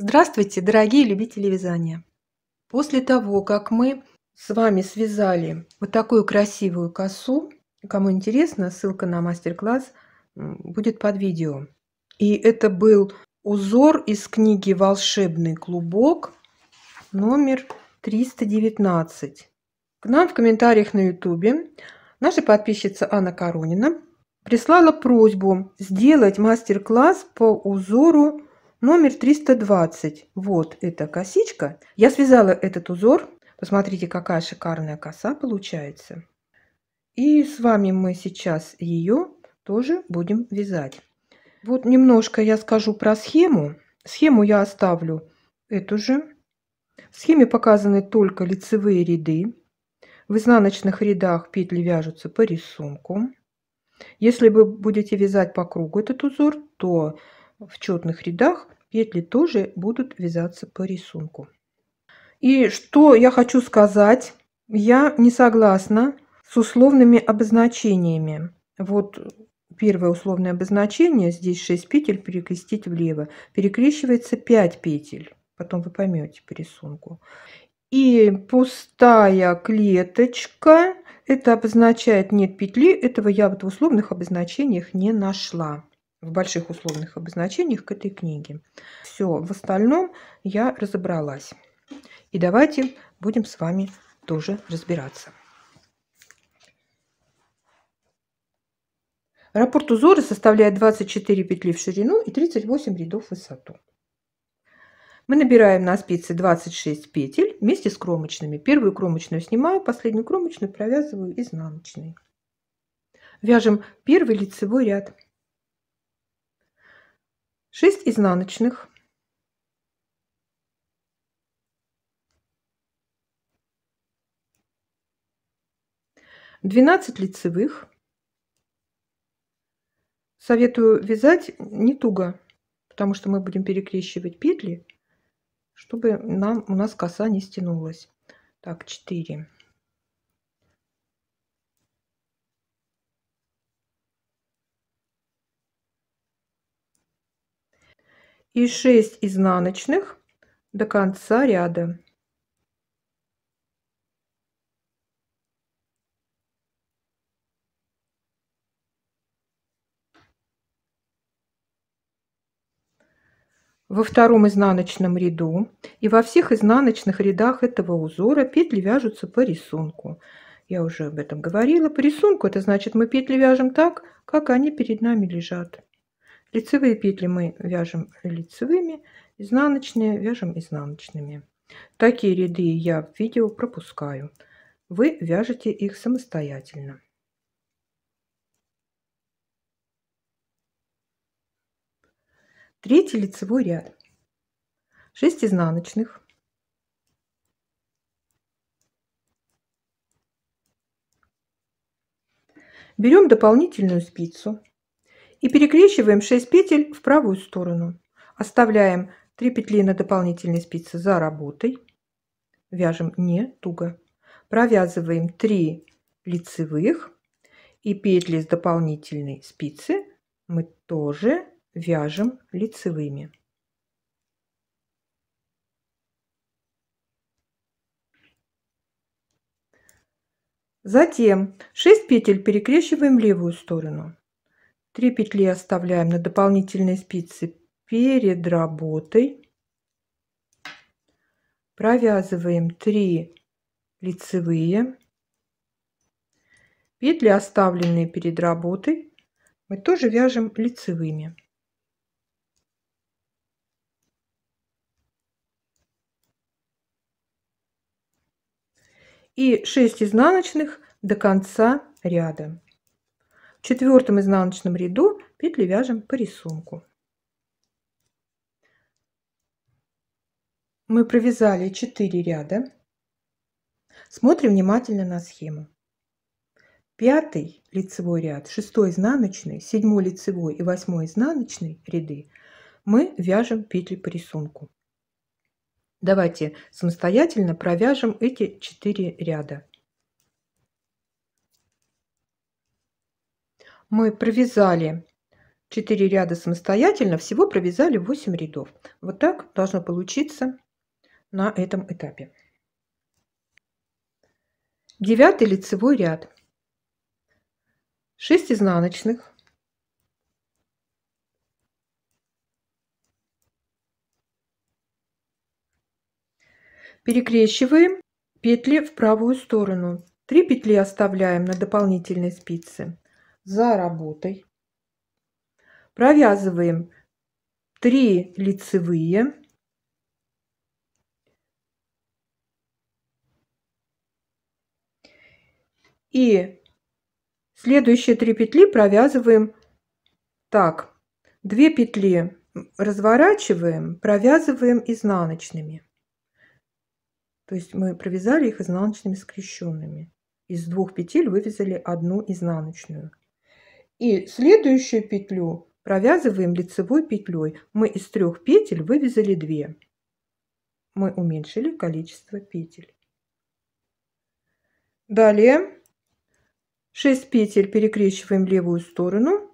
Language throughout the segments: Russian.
Здравствуйте, дорогие любители вязания! После того, как мы с вами связали вот такую красивую косу, кому интересно, ссылка на мастер-класс будет под видео. И это был узор из книги «Волшебный клубок» номер 319. К нам в комментариях на ютубе наша подписчица Анна Коронина прислала просьбу сделать мастер-класс по узору номер 320. Вот эта косичка. Я связала этот узор. Посмотрите, какая шикарная коса получается. И с вами мы сейчас ее тоже будем вязать. Вот немножко я скажу про схему. Схему я оставлю эту же. В схеме показаны только лицевые ряды. В изнаночных рядах петли вяжутся по рисунку. Если вы будете вязать по кругу этот узор, то в черных рядах петли тоже будут вязаться по рисунку. И что я хочу сказать, я не согласна с условными обозначениями. Вот первое условное обозначение, здесь 6 петель перекрестить влево. Перекрещивается 5 петель, потом вы поймете по рисунку. И пустая клеточка, это обозначает нет петли, этого я вот в условных обозначениях не нашла в больших условных обозначениях к этой книге. Все, в остальном я разобралась. И давайте будем с вами тоже разбираться. Раппорт узора составляет 24 петли в ширину и 38 рядов в высоту. Мы набираем на спице 26 петель вместе с кромочными. Первую кромочную снимаю, последнюю кромочную провязываю изнаночной. Вяжем первый лицевой ряд. 6 изнаночных, двенадцать лицевых. Советую вязать не туго, потому что мы будем перекрещивать петли, чтобы нам, у нас коса не стянулась. Так, четыре. и 6 изнаночных до конца ряда. во втором изнаночном ряду и во всех изнаночных рядах этого узора петли вяжутся по рисунку. Я уже об этом говорила. По рисунку это значит мы петли вяжем так, как они перед нами лежат. Лицевые петли мы вяжем лицевыми, изнаночные вяжем изнаночными. Такие ряды я в видео пропускаю. Вы вяжете их самостоятельно. Третий лицевой ряд. 6 изнаночных. Берем дополнительную спицу и перекрещиваем 6 петель в правую сторону. Оставляем 3 петли на дополнительной спице за работой. Вяжем не туго. Провязываем 3 лицевых и петли с дополнительной спицы мы тоже вяжем лицевыми. Затем 6 петель перекрещиваем в левую сторону. 3 петли оставляем на дополнительные спицы перед работой провязываем 3 лицевые петли оставленные перед работой мы тоже вяжем лицевыми и 6 изнаночных до конца ряда в четвертом изнаночном ряду петли вяжем по рисунку. Мы провязали 4 ряда. Смотрим внимательно на схему. Пятый лицевой ряд, шестой изнаночный, седьмой лицевой и восьмой изнаночный ряды мы вяжем петли по рисунку. Давайте самостоятельно провяжем эти 4 ряда. мы провязали 4 ряда самостоятельно, всего провязали 8 рядов. Вот так должно получиться на этом этапе. Девятый лицевой ряд. 6 изнаночных. Перекрещиваем петли в правую сторону. 3 петли оставляем на дополнительной спице за работой. Провязываем 3 лицевые. И следующие 3 петли провязываем так. 2 петли разворачиваем, провязываем изнаночными. То есть мы провязали их изнаночными скрещенными. Из двух петель вывязали одну изнаночную. И следующую петлю провязываем лицевой петлей. Мы из трех петель вывязали две. Мы уменьшили количество петель. Далее 6 петель перекрещиваем левую сторону.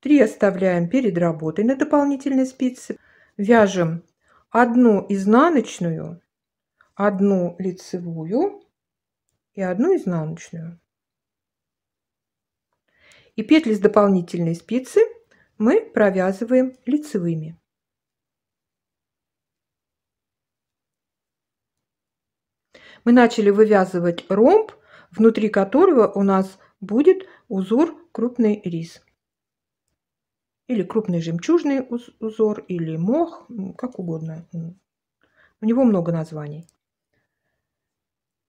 3 оставляем перед работой на дополнительной спице. Вяжем одну изнаночную, одну лицевую и одну изнаночную и петли с дополнительной спицы мы провязываем лицевыми. Мы начали вывязывать ромб, внутри которого у нас будет узор крупный рис. Или крупный жемчужный узор, или мох, как угодно. У него много названий.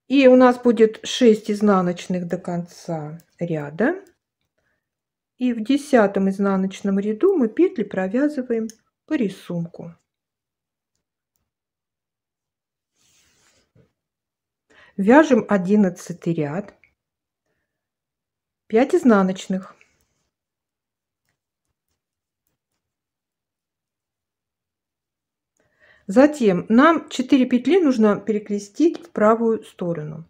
И у нас будет 6 изнаночных до конца ряда. И в десятом изнаночном ряду мы петли провязываем по рисунку. Вяжем одиннадцатый ряд, 5 изнаночных. Затем нам 4 петли нужно перекрестить в правую сторону.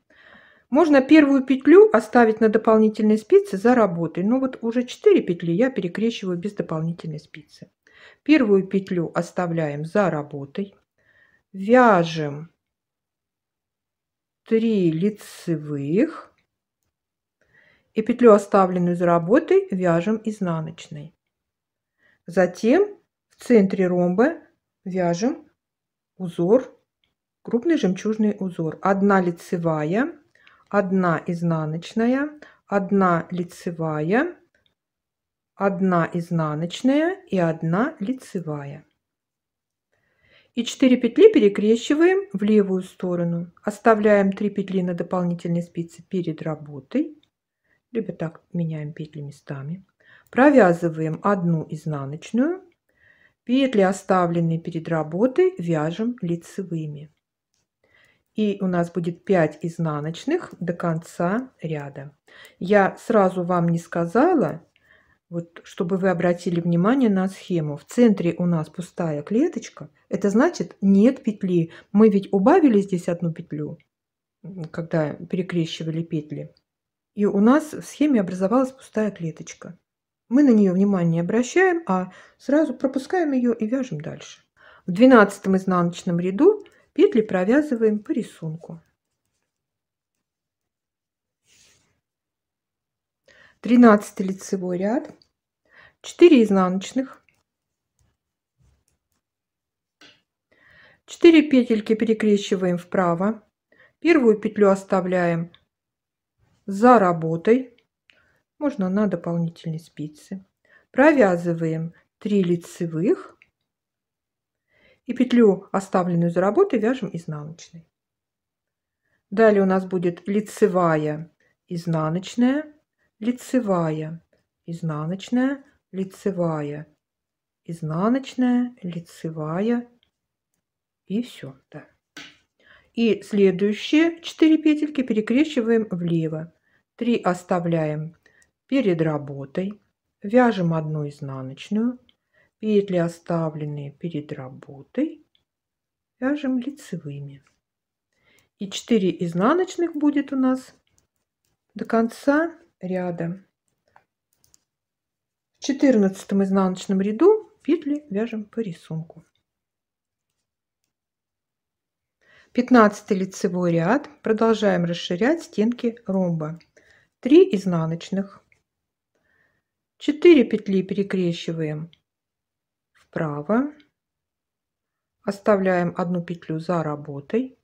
Можно первую петлю оставить на дополнительной спице за работой. но ну, вот уже 4 петли я перекрещиваю без дополнительной спицы. Первую петлю оставляем за работой. Вяжем 3 лицевых. И петлю, оставленную за работой, вяжем изнаночной. Затем в центре ромба вяжем узор, крупный жемчужный узор. Одна лицевая 1 изнаночная, 1 лицевая, 1 изнаночная и 1 лицевая. И 4 петли перекрещиваем в левую сторону. Оставляем 3 петли на дополнительной спице перед работой. Либо так меняем петли местами. Провязываем одну изнаночную. Петли, оставленные перед работой, вяжем лицевыми и у нас будет 5 изнаночных до конца ряда. Я сразу вам не сказала, вот, чтобы вы обратили внимание на схему. В центре у нас пустая клеточка, это значит нет петли. Мы ведь убавили здесь одну петлю, когда перекрещивали петли. И у нас в схеме образовалась пустая клеточка. Мы на нее внимание не обращаем, а сразу пропускаем ее и вяжем дальше. В 12 изнаночном ряду Петли провязываем по рисунку. 13 лицевой ряд, 4 изнаночных, 4 петельки перекрещиваем вправо, первую петлю оставляем за работой, можно на дополнительной спице, провязываем 3 лицевых, и петлю, оставленную за работой, вяжем изнаночной. Далее у нас будет лицевая, изнаночная, лицевая, изнаночная, лицевая, изнаночная, лицевая и все. Да. И следующие 4 петельки перекрещиваем влево. 3 оставляем перед работой, вяжем одну изнаночную, Петли, оставленные перед работой, вяжем лицевыми. И 4 изнаночных будет у нас до конца ряда. В 14 изнаночном ряду петли вяжем по рисунку. 15 лицевой ряд продолжаем расширять стенки ромба 3 изнаночных 4 петли перекрещиваем вправо, оставляем одну петлю за работой,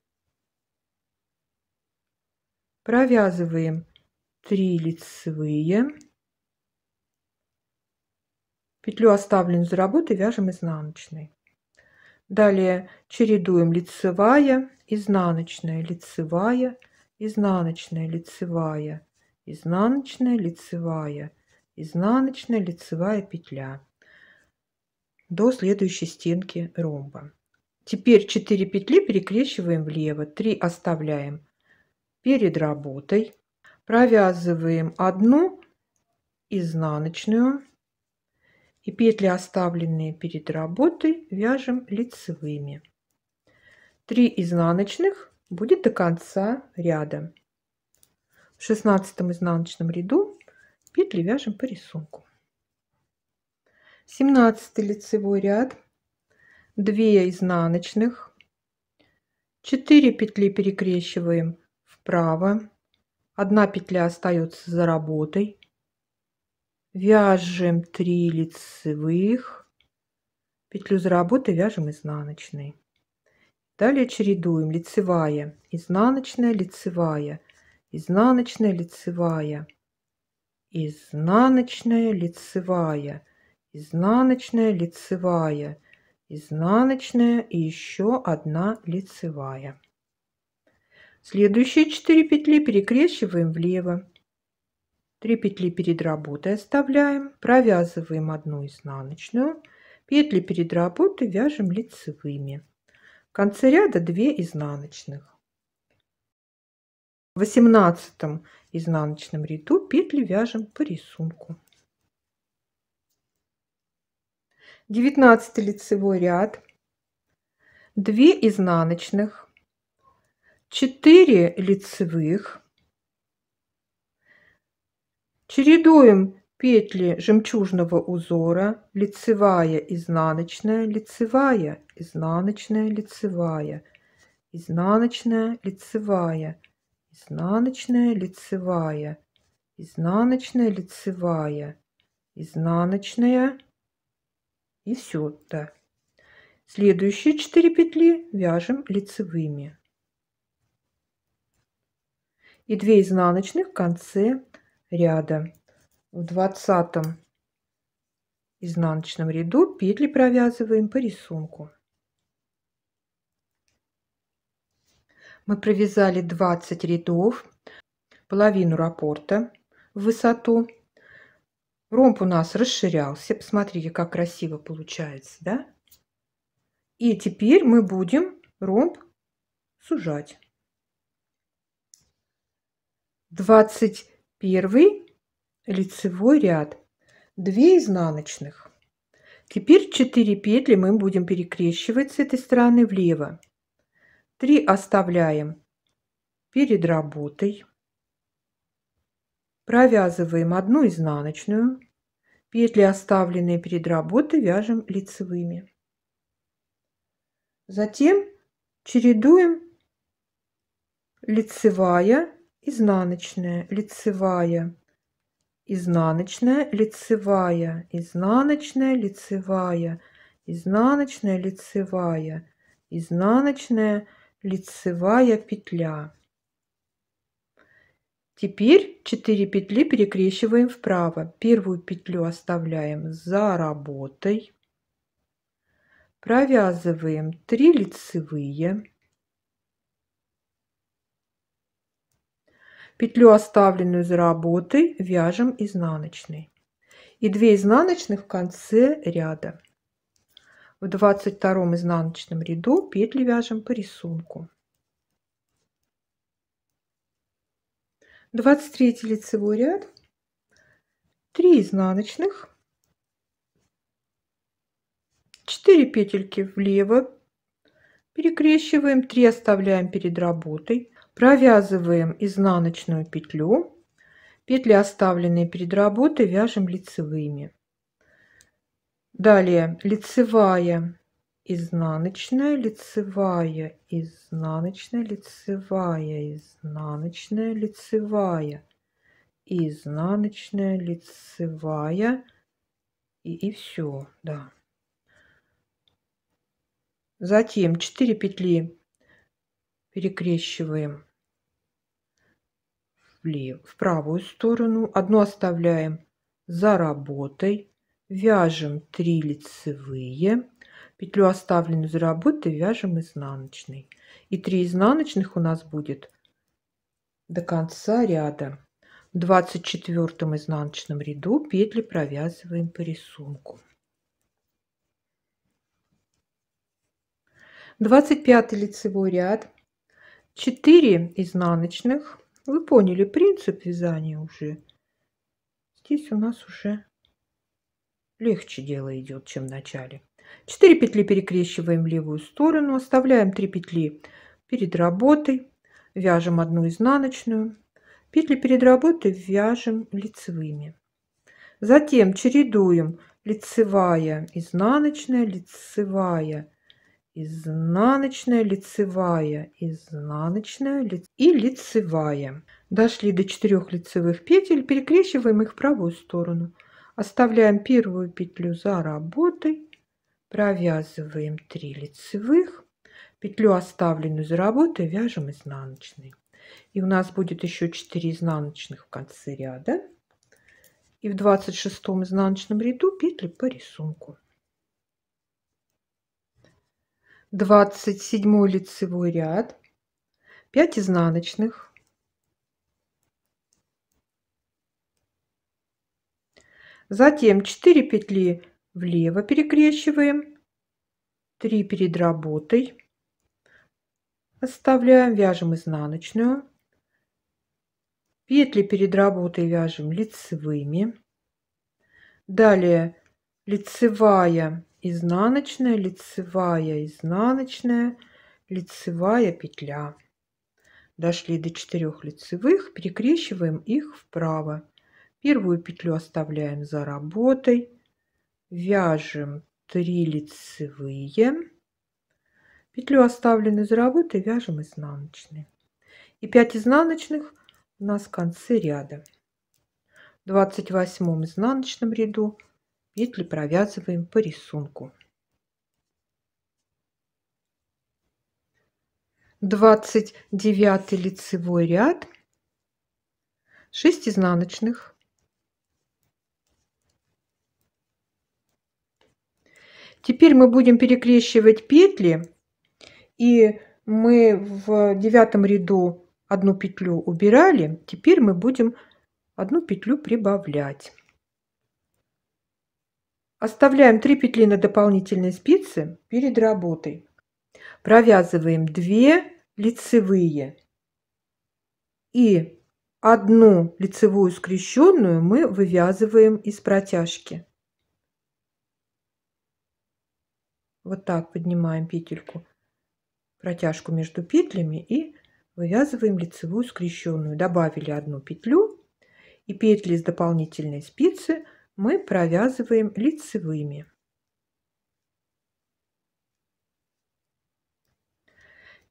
провязываем 3 лицевые, петлю оставленную за работой вяжем изнаночной. Далее чередуем лицевая, изнаночная, лицевая, изнаночная, лицевая, изнаночная, лицевая, изнаночная, лицевая петля до следующей стенки ромба. Теперь 4 петли перекрещиваем влево, 3 оставляем перед работой. Провязываем одну изнаночную и петли, оставленные перед работой, вяжем лицевыми. 3 изнаночных будет до конца ряда. В 16 изнаночном ряду петли вяжем по рисунку. 17 лицевой ряд 2 изнаночных 4 петли перекрещиваем вправо 1 петля остается за работой вяжем 3 лицевых петлю за работой вяжем изнаночный далее чередуем лицевая изнаночная лицевая изнаночная лицевая изнаночная лицевая изнаночная, лицевая, изнаночная и еще одна лицевая. Следующие 4 петли перекрещиваем влево. 3 петли перед работой оставляем, провязываем одну изнаночную, петли перед работой вяжем лицевыми. В конце ряда 2 изнаночных. В 18 изнаночном ряду петли вяжем по рисунку. 19 лицевой ряд, 2 изнаночных, 4 лицевых. Чередуем петли жемчужного узора, лицевая, изнаночная, лицевая, изнаночная, лицевая, изнаночная, лицевая, изнаночная, лицевая, изнаночная, лицевая, изнаночная, и все, да. Следующие 4 петли вяжем лицевыми. И 2 изнаночных в конце ряда. В двадцатом изнаночном ряду петли провязываем по рисунку. Мы провязали 20 рядов, половину раппорта в высоту Ромб у нас расширялся. Посмотрите, как красиво получается, да? И теперь мы будем ромб сужать. 21 лицевой ряд. 2 изнаночных. Теперь 4 петли мы будем перекрещивать с этой стороны влево. 3 оставляем перед работой. Провязываем одну изнаночную, петли, оставленные перед работой, вяжем лицевыми. Затем чередуем лицевая, изнаночная, лицевая, изнаночная, лицевая, изнаночная, лицевая, изнаночная, лицевая, изнаночная, лицевая петля. Теперь 4 петли перекрещиваем вправо. Первую петлю оставляем за работой. Провязываем 3 лицевые. Петлю, оставленную за работой, вяжем изнаночной. И 2 изнаночных в конце ряда. В 22 изнаночном ряду петли вяжем по рисунку. 23 лицевой ряд, 3 изнаночных, 4 петельки влево, перекрещиваем, 3 оставляем перед работой, провязываем изнаночную петлю, петли, оставленные перед работой, вяжем лицевыми. Далее лицевая изнаночная, лицевая, изнаночная, лицевая, изнаночная, лицевая, изнаночная, лицевая и, и все, да. Затем 4 петли перекрещиваем влево, в правую сторону, одну оставляем за работой, вяжем 3 лицевые петлю оставленную за работой вяжем изнаночной и 3 изнаночных у нас будет до конца ряда в 24 изнаночном ряду петли провязываем по рисунку 25 лицевой ряд 4 изнаночных вы поняли принцип вязания уже здесь у нас уже Легче дело идет, чем в начале. 4 петли перекрещиваем левую сторону, оставляем 3 петли перед работой, вяжем одну изнаночную, петли перед работой вяжем лицевыми. Затем чередуем лицевая, изнаночная, лицевая, изнаночная, лицевая, изнаночная и лицевая. Дошли до 4 лицевых петель, перекрещиваем их в правую сторону – Оставляем первую петлю за работой, провязываем 3 лицевых, петлю оставленную за работой вяжем изнаночной. И у нас будет еще 4 изнаночных в конце ряда. И в 26 изнаночном ряду петли по рисунку. 27 лицевой ряд, 5 изнаночных, Затем 4 петли влево перекрещиваем, 3 перед работой, оставляем, вяжем изнаночную, петли перед работой вяжем лицевыми, далее лицевая, изнаночная, лицевая, изнаночная, лицевая петля. Дошли до 4 лицевых, перекрещиваем их вправо. Первую петлю оставляем за работой. Вяжем 3 лицевые. Петлю оставленную за работой вяжем изнаночные. И 5 изнаночных у нас в конце ряда. В 28 изнаночном ряду петли провязываем по рисунку. 29 лицевой ряд 6 изнаночных Теперь мы будем перекрещивать петли, и мы в девятом ряду одну петлю убирали, теперь мы будем одну петлю прибавлять. Оставляем 3 петли на дополнительной спице перед работой. Провязываем 2 лицевые и одну лицевую скрещенную мы вывязываем из протяжки. Вот так поднимаем петельку, протяжку между петлями и вывязываем лицевую скрещенную. Добавили одну петлю и петли с дополнительной спицы мы провязываем лицевыми.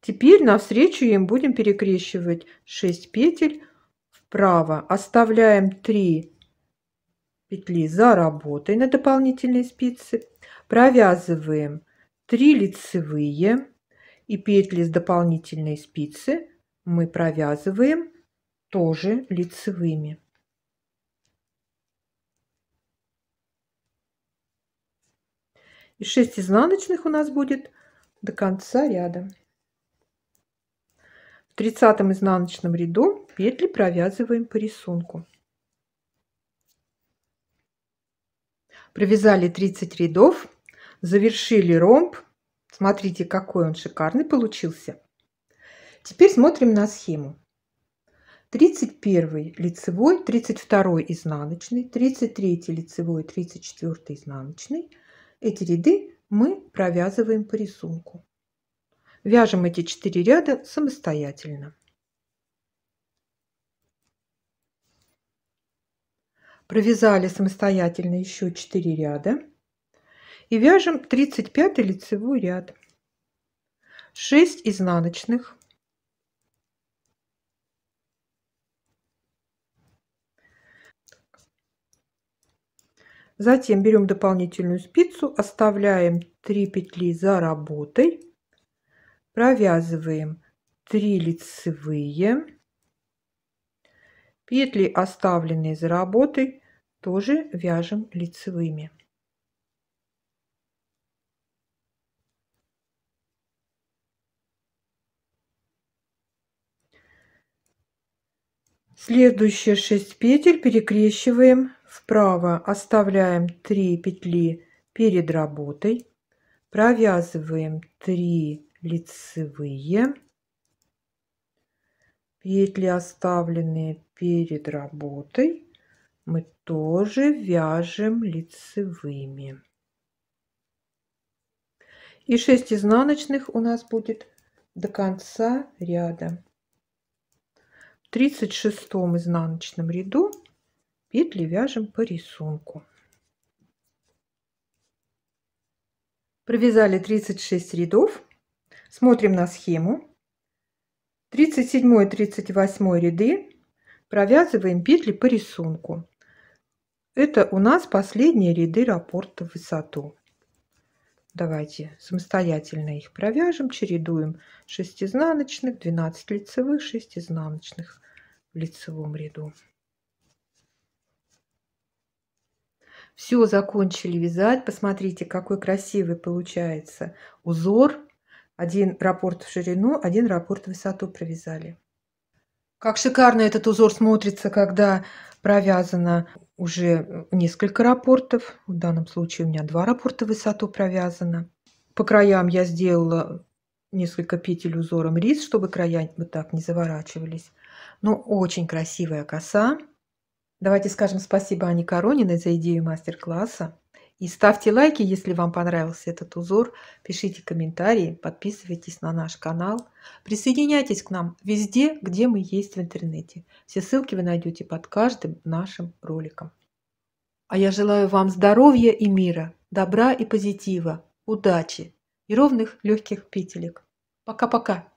Теперь навстречу им будем перекрещивать 6 петель вправо. Оставляем 3 петли за работой на дополнительной спице. Провязываем 3 лицевые и петли с дополнительной спицы мы провязываем тоже лицевыми. И 6 изнаночных у нас будет до конца ряда. В тридцатом изнаночном ряду петли провязываем по рисунку. Провязали 30 рядов Завершили ромб. Смотрите, какой он шикарный получился. Теперь смотрим на схему. 31 лицевой, 32 изнаночный, 33 лицевой, 34 изнаночный. Эти ряды мы провязываем по рисунку. Вяжем эти 4 ряда самостоятельно. Провязали самостоятельно еще 4 ряда и вяжем 35 лицевой ряд 6 изнаночных Затем берем дополнительную спицу, оставляем 3 петли за работой, провязываем 3 лицевые, петли, оставленные за работой, тоже вяжем лицевыми. Следующие 6 петель перекрещиваем вправо, оставляем 3 петли перед работой, провязываем 3 лицевые петли, оставленные перед работой, мы тоже вяжем лицевыми. И 6 изнаночных у нас будет до конца ряда тридцать шестом изнаночном ряду петли вяжем по рисунку. Провязали 36 рядов. Смотрим на схему. 37 и 38 ряды провязываем петли по рисунку. Это у нас последние ряды раппорта в высоту. Давайте самостоятельно их провяжем, чередуем 6 изнаночных, 12 лицевых, 6 изнаночных в лицевом ряду. Все, закончили вязать. Посмотрите, какой красивый получается узор. Один раппорт в ширину, один раппорт в высоту провязали. Как шикарно этот узор смотрится, когда провязано уже несколько рапортов. В данном случае у меня два рапорта в высоту провязано. По краям я сделала несколько петель узором рис, чтобы края вот так не заворачивались. Но очень красивая коса. Давайте скажем спасибо Ане Корониной за идею мастер-класса. И ставьте лайки, если вам понравился этот узор. Пишите комментарии, подписывайтесь на наш канал. Присоединяйтесь к нам везде, где мы есть в интернете. Все ссылки вы найдете под каждым нашим роликом. А я желаю вам здоровья и мира, добра и позитива, удачи и ровных легких петелек. Пока-пока!